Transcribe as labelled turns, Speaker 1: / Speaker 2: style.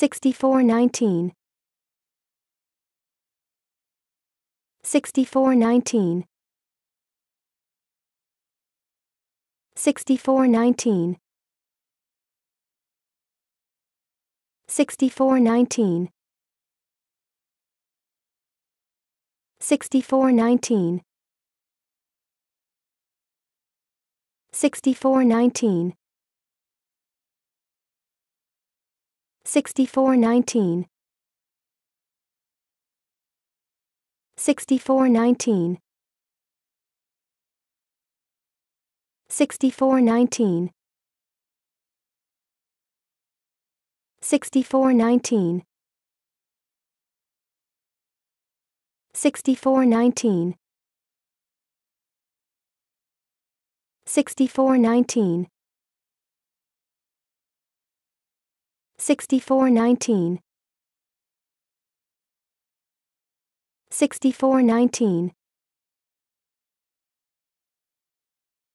Speaker 1: 6419 6419 6419 6419 6419 6419 6419 6419 6419 6419 6419 6419 6419 6419